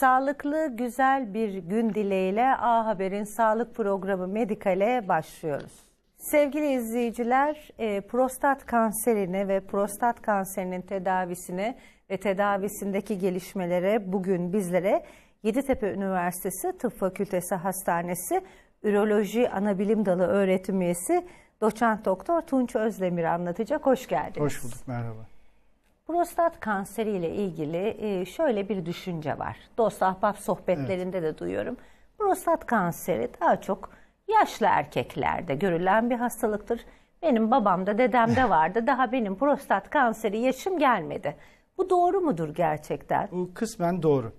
Sağlıklı, güzel bir gün dileğiyle A Haber'in sağlık programı Medikal'e başlıyoruz. Sevgili izleyiciler, e, prostat kanserine ve prostat kanserinin tedavisine ve tedavisindeki gelişmelere bugün bizlere Yeditepe Üniversitesi Tıp Fakültesi Hastanesi Üroloji Anabilim Dalı öğretim üyesi doçent doktor Tunç Özdemir anlatacak. Hoş geldiniz. Hoş bulduk, merhaba. Prostat kanseri ile ilgili e, şöyle bir düşünce var. Dost ahbap sohbetlerinde evet. de duyuyorum. Prostat kanseri daha çok yaşlı erkeklerde görülen bir hastalıktır. Benim babamda, dedemde vardı. Daha benim prostat kanseri yaşım gelmedi. Bu doğru mudur gerçekten? Bu kısmen doğru.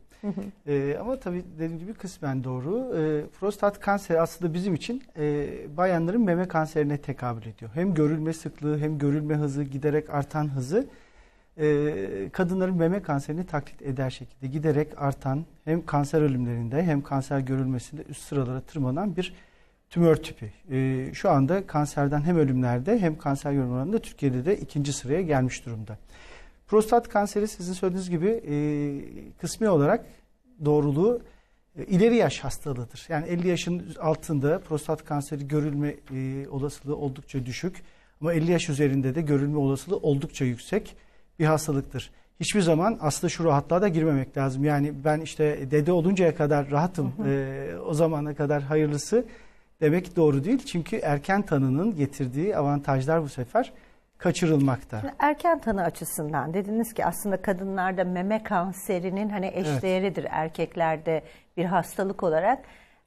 ee, ama tabii dediğim gibi kısmen doğru. Ee, prostat kanseri aslında bizim için e, bayanların meme kanserine tekabül ediyor. Hem görülme sıklığı hem görülme hızı giderek artan hızı e, kadınların meme kanserini taklit eder şekilde giderek artan hem kanser ölümlerinde hem kanser görülmesinde üst sıralara tırmanan bir tümör tipi. E, şu anda kanserden hem ölümlerde hem kanser görülme oranında Türkiye'de de ikinci sıraya gelmiş durumda. Prostat kanseri sizin söylediğiniz gibi e, kısmi olarak doğruluğu e, ileri yaş hastalığıdır. Yani 50 yaşın altında prostat kanseri görülme e, olasılığı oldukça düşük. Ama 50 yaş üzerinde de görülme olasılığı oldukça yüksek bir hastalıktır. Hiçbir zaman aslında şu rahatlığa da girmemek lazım. Yani ben işte dede oluncaya kadar rahatım, e, o zamana kadar hayırlısı demek doğru değil. Çünkü erken tanının getirdiği avantajlar bu sefer kaçırılmakta. Şimdi erken tanı açısından dediniz ki aslında kadınlarda meme kanserinin hani eşdeğeridir evet. erkeklerde bir hastalık olarak.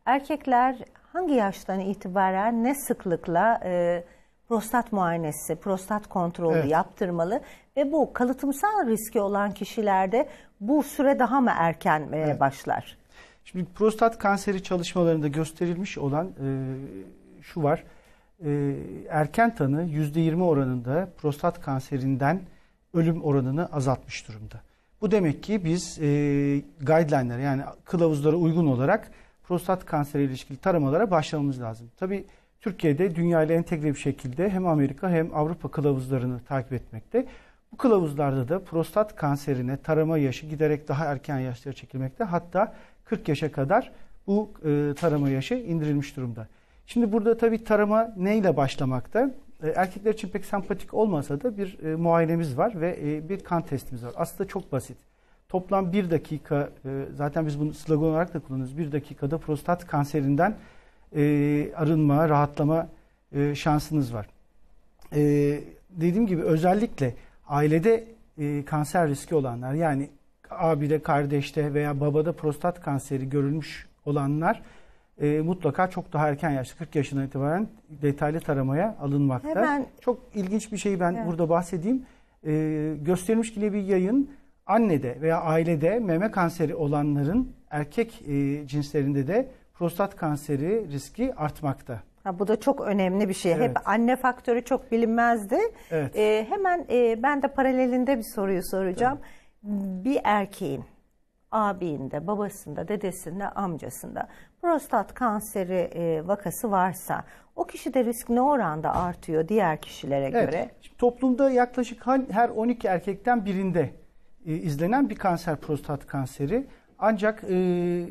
Erkekler hangi yaştan itibaren ne sıklıkla e, prostat muayenesi, prostat kontrolü evet. yaptırmalı ve bu kalıtımsal riski olan kişilerde bu süre daha mı erken e, evet. başlar? Şimdi prostat kanseri çalışmalarında gösterilmiş olan e, şu var. E, erken tanı %20 oranında prostat kanserinden ölüm oranını azaltmış durumda. Bu demek ki biz e, guideline'lara yani kılavuzlara uygun olarak prostat kanseri ilişkili taramalara başlamamız lazım. Tabii Türkiye'de dünya ile entegre bir şekilde hem Amerika hem Avrupa kılavuzlarını takip etmekte. Bu kılavuzlarda da prostat kanserine tarama yaşı giderek daha erken yaşlara çekilmekte. Hatta 40 yaşa kadar bu e, tarama yaşı indirilmiş durumda. Şimdi burada tabii tarama neyle başlamakta? E, erkekler için pek sempatik olmasa da bir e, muayenemiz var ve e, bir kan testimiz var. Aslında çok basit. Toplam bir dakika, e, zaten biz bunu slogan olarak da kullanıyoruz. Bir dakikada prostat kanserinden e, arınma, rahatlama e, şansınız var. E, dediğim gibi özellikle ailede e, kanser riski olanlar yani abide, kardeşte veya babada prostat kanseri görülmüş olanlar e, mutlaka çok daha erken yaşta 40 yaşına itibaren detaylı taramaya alınmakta. Hemen, çok ilginç bir şeyi ben evet. burada bahsedeyim. E, gösterilmiş gibi bir yayın annede veya ailede meme kanseri olanların erkek e, cinslerinde de prostat kanseri riski artmakta. Ha, bu da çok önemli bir şey. Evet. Hep anne faktörü çok bilinmezdi. Evet. Ee, hemen e, ben de paralelinde bir soruyu soracağım. Tabii. Bir erkeğin abinde, babasında, dedesinde, amcasında prostat kanseri e, vakası varsa o kişide risk ne oranda artıyor diğer kişilere evet. göre? Şimdi toplumda yaklaşık her 12 erkekten birinde e, izlenen bir kanser prostat kanseri. Ancak e,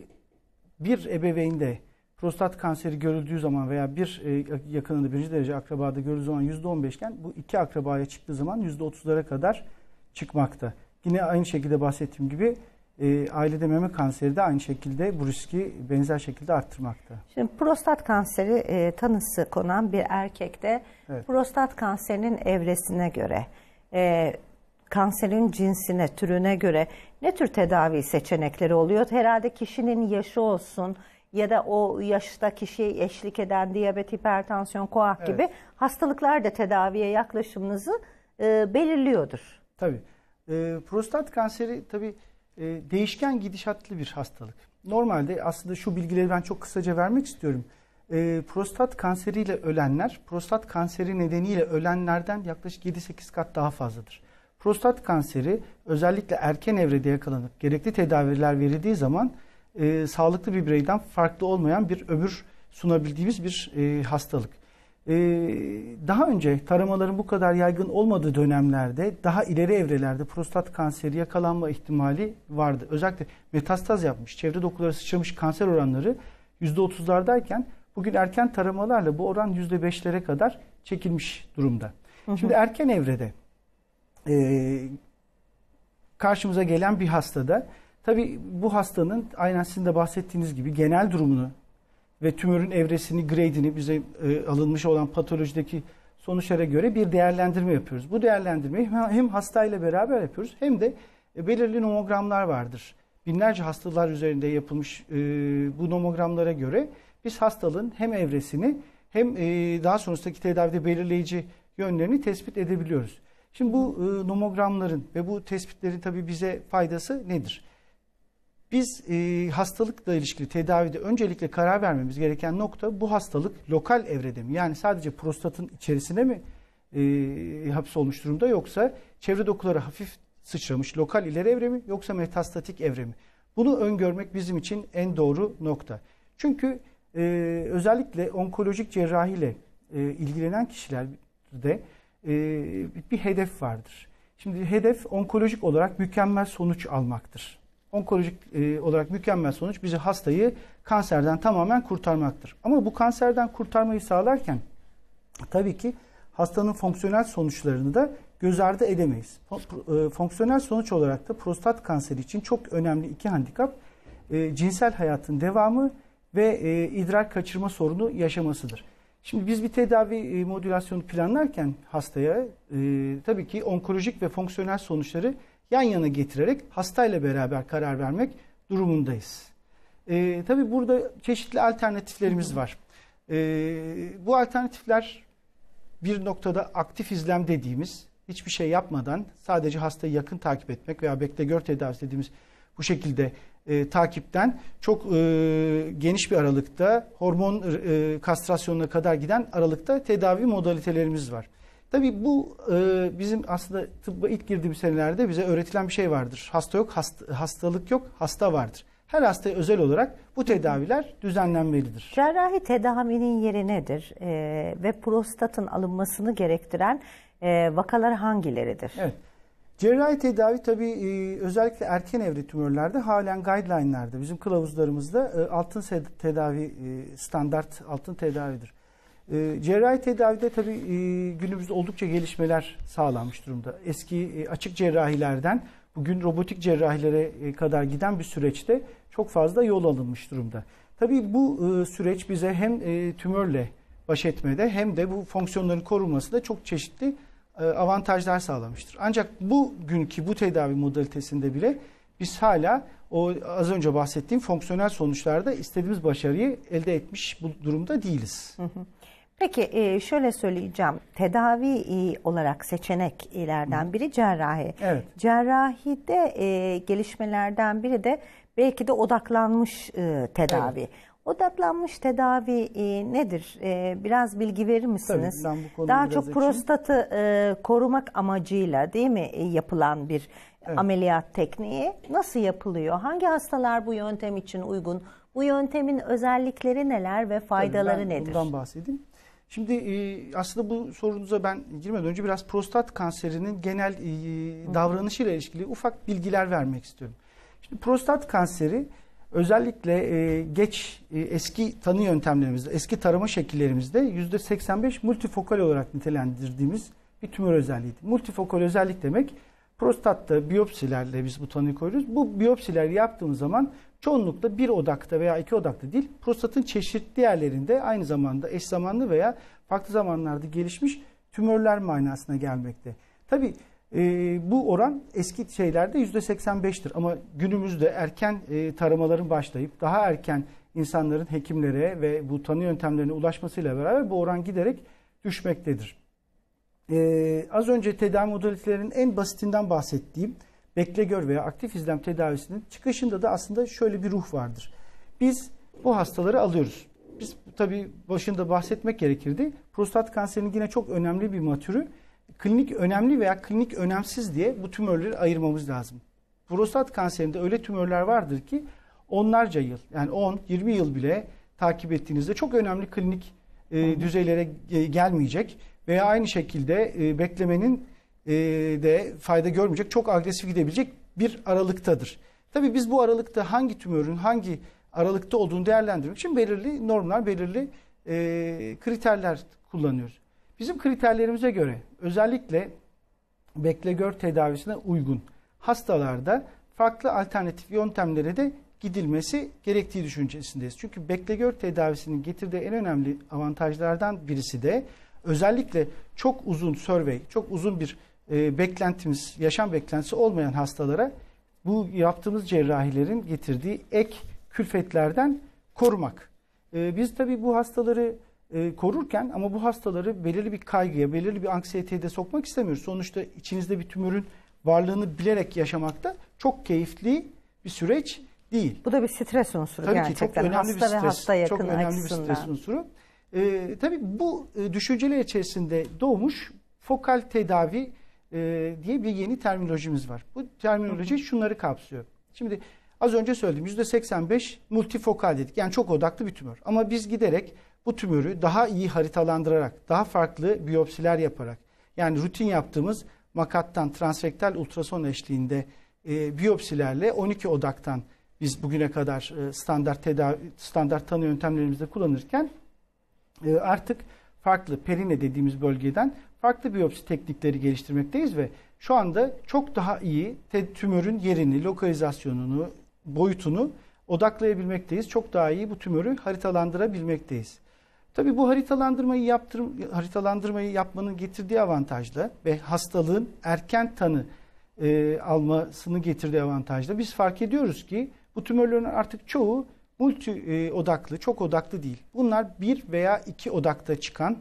bir ebeveynde prostat kanseri görüldüğü zaman veya bir e, yakınında birinci derece akrabada görüldüğü zaman %15 iken bu iki akrabaya çıktığı zaman yüzde otuzlara kadar çıkmakta. Yine aynı şekilde bahsettiğim gibi e, ailede meme kanseri de aynı şekilde bu riski benzer şekilde arttırmakta. Şimdi prostat kanseri e, tanısı konan bir erkekte evet. prostat kanserinin evresine göre e, kanserin cinsine, türüne göre ne tür tedavi seçenekleri oluyor? Herhalde kişinin yaşı olsun ya da o yaşta kişiye eşlik eden diyabet, hipertansiyon, koah evet. gibi hastalıklar da tedaviye yaklaşımınızı e, belirliyordur. Tabii. E, prostat kanseri tabii e, değişken gidişatlı bir hastalık. Normalde aslında şu bilgileri ben çok kısaca vermek istiyorum. E, prostat kanseriyle ölenler, prostat kanseri nedeniyle ölenlerden yaklaşık 7-8 kat daha fazladır. Prostat kanseri özellikle erken evrede yakalanıp gerekli tedaviler verildiği zaman e, sağlıklı bir bireyden farklı olmayan bir öbür sunabildiğimiz bir e, hastalık. E, daha önce taramaların bu kadar yaygın olmadığı dönemlerde daha ileri evrelerde prostat kanseri yakalanma ihtimali vardı. Özellikle metastaz yapmış, çevre dokuları sıçramış kanser oranları %30'lardayken bugün erken taramalarla bu oran %5'lere kadar çekilmiş durumda. Hı hı. Şimdi erken evrede e, karşımıza gelen bir hastada tabi bu hastanın aynen sizin de bahsettiğiniz gibi genel durumunu ve tümörün evresini, grade'ini bize e, alınmış olan patolojideki sonuçlara göre bir değerlendirme yapıyoruz. Bu değerlendirmeyi hem hastayla beraber yapıyoruz hem de e, belirli nomogramlar vardır. Binlerce hastalar üzerinde yapılmış e, bu nomogramlara göre biz hastalığın hem evresini hem e, daha sonrasındaki tedavide belirleyici yönlerini tespit edebiliyoruz. Şimdi bu e, nomogramların ve bu tespitlerin tabii bize faydası nedir? Biz e, hastalıkla ilişkili tedavide öncelikle karar vermemiz gereken nokta bu hastalık lokal evrede mi? Yani sadece prostatın içerisine mi e, hapsolmuş durumda yoksa çevre dokuları hafif sıçramış lokal ileri evre mi yoksa metastatik evre mi? Bunu öngörmek bizim için en doğru nokta. Çünkü e, özellikle onkolojik cerrahiyle e, ilgilenen kişilerde ee, bir hedef vardır. Şimdi hedef onkolojik olarak mükemmel sonuç almaktır. Onkolojik e, olarak mükemmel sonuç bizi hastayı kanserden tamamen kurtarmaktır. Ama bu kanserden kurtarmayı sağlarken tabii ki hastanın fonksiyonel sonuçlarını da göz ardı edemeyiz. E, fonksiyonel sonuç olarak da prostat kanseri için çok önemli iki handikap e, cinsel hayatın devamı ve idrar kaçırma sorunu yaşamasıdır. Şimdi biz bir tedavi e, modülasyonu planlarken hastaya e, tabii ki onkolojik ve fonksiyonel sonuçları yan yana getirerek hastayla beraber karar vermek durumundayız. E, tabii burada çeşitli alternatiflerimiz var. E, bu alternatifler bir noktada aktif izlem dediğimiz hiçbir şey yapmadan sadece hastayı yakın takip etmek veya bekle gör tedavisi dediğimiz bu şekilde e, takipten çok e, geniş bir aralıkta hormon e, kastrasyonuna kadar giden aralıkta tedavi modalitelerimiz var. Tabii bu e, bizim aslında tıbba ilk girdiğim senelerde bize öğretilen bir şey vardır. Hasta yok, hasta, hastalık yok, hasta vardır. Her hastaya özel olarak bu tedaviler düzenlenmelidir. Cerrahi tedavinin yeri nedir e, ve prostatın alınmasını gerektiren e, vakalar hangileridir? Evet. Cerrahi tedavi tabi e, özellikle erken evre tümörlerde halen guidelinelerde bizim kılavuzlarımızda e, altın tedavi e, standart altın tedavidir. E, cerrahi tedavide tabi e, günümüzde oldukça gelişmeler sağlanmış durumda. Eski e, açık cerrahilerden bugün robotik cerrahilere e, kadar giden bir süreçte çok fazla yol alınmış durumda. Tabi bu e, süreç bize hem e, tümörle baş etmede hem de bu fonksiyonların korunmasında çok çeşitli e, avantajlar sağlamıştır. Ancak bugünkü bu tedavi modalitesinde bile biz hala o az önce bahsettiğim fonksiyonel sonuçlarda istediğimiz başarıyı elde etmiş bu durumda değiliz. Peki e, şöyle söyleyeceğim. Tedavi e, olarak seçeneklerden biri cerrahi. Evet. Cerrahide gelişmelerden biri de belki de odaklanmış tedavi. Evet. Odaklanmış tedavi e, nedir? E, biraz bilgi verir misiniz? Tabii, ben bu konuda Daha çok prostatı e, korumak amacıyla değil mi e, yapılan bir evet. ameliyat tekniği nasıl yapılıyor? Hangi hastalar bu yöntem için uygun? Bu yöntemin özellikleri neler ve faydaları Tabii ben nedir? Bundan bahsedeyim. Şimdi e, aslında bu sorunuza ben girmeden önce biraz prostat kanserinin genel e, davranışıyla ilişkili ufak bilgiler vermek istiyorum. Şimdi prostat kanseri özellikle e, geç e, eski tanı yöntemlerimizde, eski tarama şekillerimizde yüzde %85 multifokal olarak nitelendirdiğimiz bir tümör özelliğiydi. Multifokal özellik demek prostatta biyopsilerle biz bu tanıyı koyuyoruz. Bu biyopsiler yaptığımız zaman çoğunlukla bir odakta veya iki odakta değil, prostatın çeşitli yerlerinde aynı zamanda eş zamanlı veya farklı zamanlarda gelişmiş tümörler manasına gelmekte. Tabii e, bu oran eski şeylerde yüzde %85'tir ama günümüzde erken e, taramaların başlayıp daha erken insanların hekimlere ve bu tanı yöntemlerine ulaşmasıyla beraber bu oran giderek düşmektedir. E, az önce tedavi modalitlerinin en basitinden bahsettiğim bekle gör veya aktif izlem tedavisinin çıkışında da aslında şöyle bir ruh vardır. Biz bu hastaları alıyoruz. Biz tabii başında bahsetmek gerekirdi. Prostat kanserinin yine çok önemli bir matürü klinik önemli veya klinik önemsiz diye bu tümörleri ayırmamız lazım. Prostat kanserinde öyle tümörler vardır ki onlarca yıl yani 10-20 yıl bile takip ettiğinizde çok önemli klinik e, düzeylere e, gelmeyecek veya aynı şekilde e, beklemenin e, de fayda görmeyecek çok agresif gidebilecek bir aralıktadır. Tabii biz bu aralıkta hangi tümörün hangi aralıkta olduğunu değerlendirmek için belirli normlar, belirli e, kriterler kullanıyoruz. Bizim kriterlerimize göre özellikle bekle-gör tedavisine uygun hastalarda farklı alternatif yöntemlere de gidilmesi gerektiği düşüncesindeyiz. Çünkü bekle-gör tedavisinin getirdiği en önemli avantajlardan birisi de özellikle çok uzun survey, çok uzun bir e, beklentimiz, yaşam beklentisi olmayan hastalara bu yaptığımız cerrahilerin getirdiği ek külfetlerden korumak. E, biz tabii bu hastaları e, korurken ama bu hastaları belirli bir kaygıya, belirli bir anksiyeteye de sokmak istemiyoruz. Sonuçta içinizde bir tümörün varlığını bilerek yaşamakta çok keyifli bir süreç değil. Bu da bir stres unsuru tabii gerçekten. Ki çok önemli hasta bir stres, ve hasta yakın Çok önemli bir stres unsuru. Ee, tabii bu e, düşünceler içerisinde doğmuş fokal tedavi e, diye bir yeni terminolojimiz var. Bu terminoloji şunları kapsıyor. Şimdi az önce söyledim %85 multifokal dedik. Yani çok odaklı bir tümör. Ama biz giderek bu tümörü daha iyi haritalandırarak, daha farklı biyopsiler yaparak, yani rutin yaptığımız makattan transrektal ultrason eşliğinde e, biyopsilerle 12 odaktan biz bugüne kadar e, standart tedavi standart tanı yöntemlerimizde kullanırken e, artık farklı perine dediğimiz bölgeden farklı biyopsi teknikleri geliştirmekteyiz ve şu anda çok daha iyi tümörün yerini, lokalizasyonunu, boyutunu odaklayabilmekteyiz. Çok daha iyi bu tümörü haritalandırabilmekteyiz. Tabii bu haritalandırmayı yaptırım, haritalandırmayı yapmanın getirdiği avantajla ve hastalığın erken tanı e, almasını getirdiği avantajla biz fark ediyoruz ki bu tümörlerin artık çoğu multi e, odaklı, çok odaklı değil. Bunlar bir veya iki odakta çıkan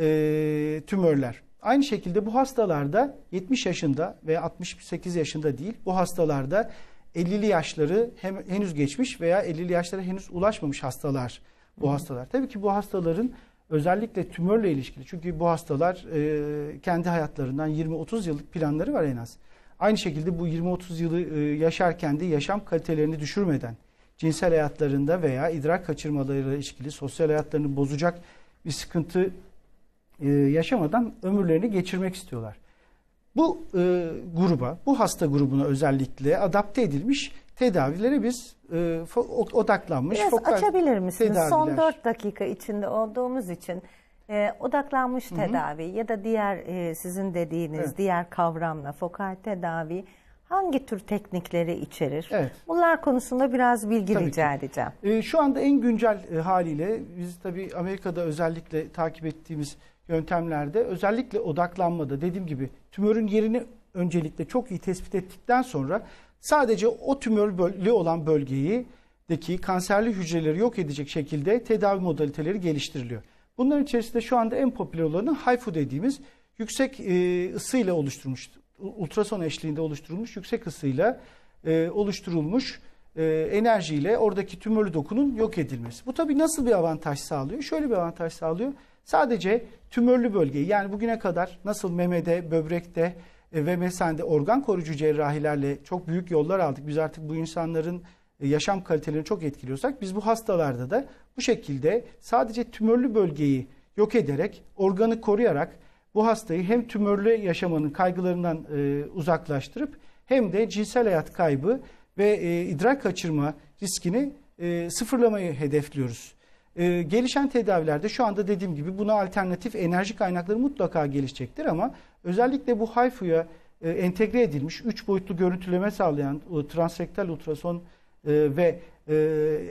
e, tümörler. Aynı şekilde bu hastalarda 70 yaşında veya 68 yaşında değil, bu hastalarda 50'li yaşları hem, henüz geçmiş veya 50'li yaşlara henüz ulaşmamış hastalar bu hastalar. Tabii ki bu hastaların özellikle tümörle ilişkili. Çünkü bu hastalar e, kendi hayatlarından 20-30 yıllık planları var en az. Aynı şekilde bu 20-30 yılı e, yaşarken de yaşam kalitelerini düşürmeden cinsel hayatlarında veya idrar kaçırmalarıyla ilişkili sosyal hayatlarını bozacak bir sıkıntı e, yaşamadan ömürlerini geçirmek istiyorlar. Bu e, gruba, bu hasta grubuna özellikle adapte edilmiş tedavilere biz e, odaklanmış. Biraz fokal açabilir misiniz? Tedaviler. Son 4 dakika içinde olduğumuz için e, odaklanmış Hı-hı. tedavi ya da diğer e, sizin dediğiniz evet. diğer kavramla fokal tedavi hangi tür teknikleri içerir? Evet. Bunlar konusunda biraz bilgi tabii rica ki. edeceğim. E, şu anda en güncel e, haliyle biz tabii Amerika'da özellikle takip ettiğimiz yöntemlerde özellikle odaklanmada dediğim gibi tümörün yerini öncelikle çok iyi tespit ettikten sonra Sadece o tümörlü olan bölgeyi deki kanserli hücreleri yok edecek şekilde tedavi modaliteleri geliştiriliyor. Bunların içerisinde şu anda en popüler olanı HIFU dediğimiz yüksek e, ısıyla oluşturmuş, ultrason eşliğinde oluşturulmuş yüksek ısıyla e, oluşturulmuş e, enerjiyle oradaki tümörlü dokunun yok edilmesi. Bu tabii nasıl bir avantaj sağlıyor? Şöyle bir avantaj sağlıyor. Sadece tümörlü bölgeyi yani bugüne kadar nasıl memede, böbrekte, e, ve mesela de hani organ koruyucu cerrahilerle çok büyük yollar aldık. Biz artık bu insanların e, yaşam kalitelerini çok etkiliyorsak biz bu hastalarda da bu şekilde sadece tümörlü bölgeyi yok ederek, organı koruyarak bu hastayı hem tümörlü yaşamanın kaygılarından e, uzaklaştırıp hem de cinsel hayat kaybı ve e, idrar kaçırma riskini e, sıfırlamayı hedefliyoruz. Ee, gelişen tedavilerde şu anda dediğim gibi buna alternatif enerji kaynakları mutlaka gelişecektir ama özellikle bu HIFU'ya e, entegre edilmiş 3 boyutlu görüntüleme sağlayan e, transrektal ultrason e, ve e,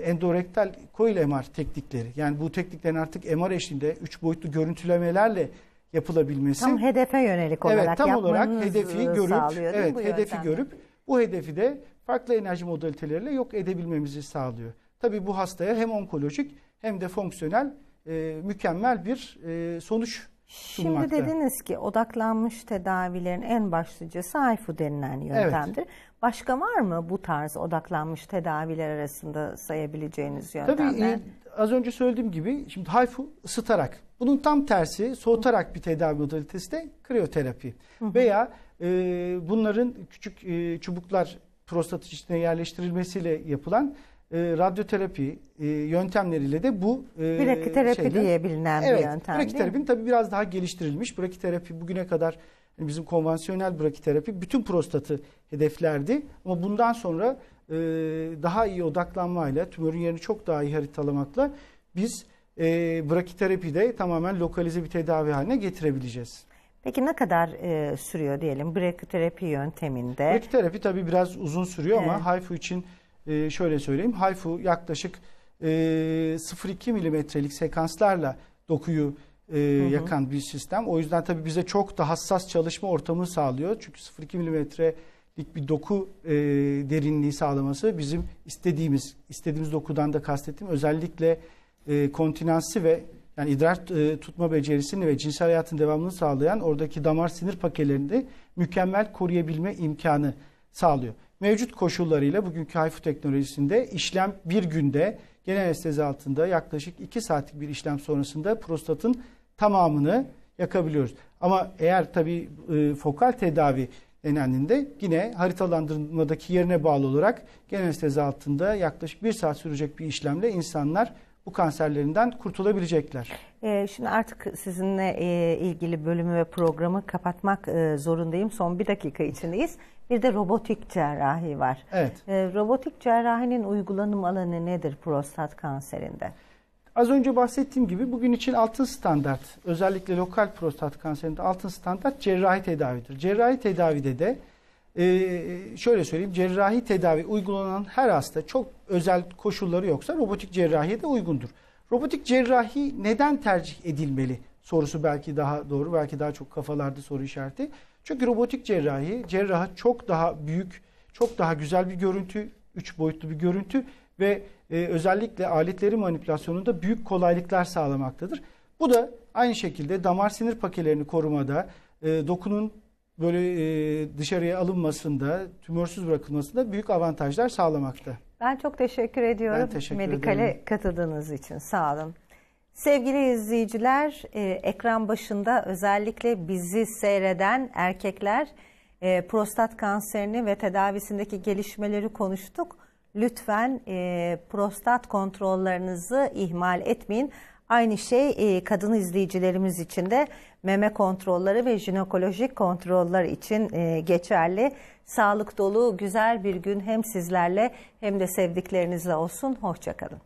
endorektal coil MR teknikleri yani bu tekniklerin artık MR eşliğinde 3 boyutlu görüntülemelerle yapılabilmesi tam hedefe yönelik olarak evet, tam olarak hedefi e, görüp evet hedefi görüp bu hedefi de farklı enerji modaliteleriyle yok edebilmemizi sağlıyor. Tabii bu hastaya hem onkolojik hem de fonksiyonel e, mükemmel bir e, sonuç sunmakta. Şimdi dediniz ki odaklanmış tedavilerin en başlıcası AIFU denilen yöntemdir. Evet. Başka var mı bu tarz odaklanmış tedaviler arasında sayabileceğiniz yöntemler? Tabii e, az önce söylediğim gibi şimdi HIFU ısıtarak. Bunun tam tersi soğutarak bir tedavi modalitesi de kriyoterapi. Veya e, bunların küçük e, çubuklar prostat içine yerleştirilmesiyle yapılan e, radyoterapi e, yöntemleriyle de bu e, brakiterapi şeyden, diye bilinen evet, bir yöntem. Brakiterapinin tabi biraz daha geliştirilmiş. Brakiterapi bugüne kadar hani bizim konvansiyonel brakiterapi bütün prostatı hedeflerdi ama bundan sonra e, daha iyi odaklanmayla tümörün yerini çok daha iyi haritalamakla biz e, de tamamen lokalize bir tedavi haline getirebileceğiz. Peki ne kadar e, sürüyor diyelim brakiterapi yönteminde? Brakiterapi tabi biraz uzun sürüyor evet. ama HIFU için e, şöyle söyleyeyim Hayfu yaklaşık e, 0.2 milimetrelik sekanslarla dokuyu e, hı hı. yakan bir sistem. O yüzden tabii bize çok da hassas çalışma ortamı sağlıyor. Çünkü 0.2 milimetrelik bir doku e, derinliği sağlaması bizim istediğimiz, istediğimiz dokudan da kastettiğim özellikle e, kontinansı ve yani idrar e, tutma becerisini ve cinsel hayatın devamını sağlayan oradaki damar sinir paketlerini mükemmel koruyabilme imkanı sağlıyor mevcut koşullarıyla bugünkü HIFU teknolojisinde işlem bir günde genel anestezi altında yaklaşık 2 saatlik bir işlem sonrasında prostatın tamamını yakabiliyoruz. Ama eğer tabii e, fokal tedavi denendiğinde yine haritalandırmadaki yerine bağlı olarak genel anestezi altında yaklaşık bir saat sürecek bir işlemle insanlar bu kanserlerinden kurtulabilecekler. E, şimdi artık sizinle e, ilgili bölümü ve programı kapatmak e, zorundayım. Son bir dakika içindeyiz. Bir de robotik cerrahi var. Evet. E, robotik cerrahinin uygulanım alanı nedir prostat kanserinde? Az önce bahsettiğim gibi bugün için altın standart, özellikle lokal prostat kanserinde altın standart cerrahi tedavidir. Cerrahi tedavide de e, şöyle söyleyeyim, cerrahi tedavi uygulanan her hasta çok özel koşulları yoksa robotik cerrahiye de uygundur. Robotik cerrahi neden tercih edilmeli? sorusu belki daha doğru, belki daha çok kafalarda soru işareti. Çünkü robotik cerrahi, cerraha çok daha büyük, çok daha güzel bir görüntü, üç boyutlu bir görüntü ve e, özellikle aletleri manipülasyonunda büyük kolaylıklar sağlamaktadır. Bu da aynı şekilde damar sinir pakelerini korumada, e, dokunun böyle e, dışarıya alınmasında, tümörsüz bırakılmasında büyük avantajlar sağlamakta. Ben çok teşekkür ediyorum. Ben teşekkür Medikale ederim. katıldığınız için sağ olun. Sevgili izleyiciler, e, ekran başında özellikle bizi seyreden erkekler e, prostat kanserini ve tedavisindeki gelişmeleri konuştuk. Lütfen e, prostat kontrollerinizi ihmal etmeyin. Aynı şey kadın izleyicilerimiz için de meme kontrolleri ve jinekolojik kontroller için geçerli. Sağlık dolu güzel bir gün hem sizlerle hem de sevdiklerinizle olsun. Hoşçakalın.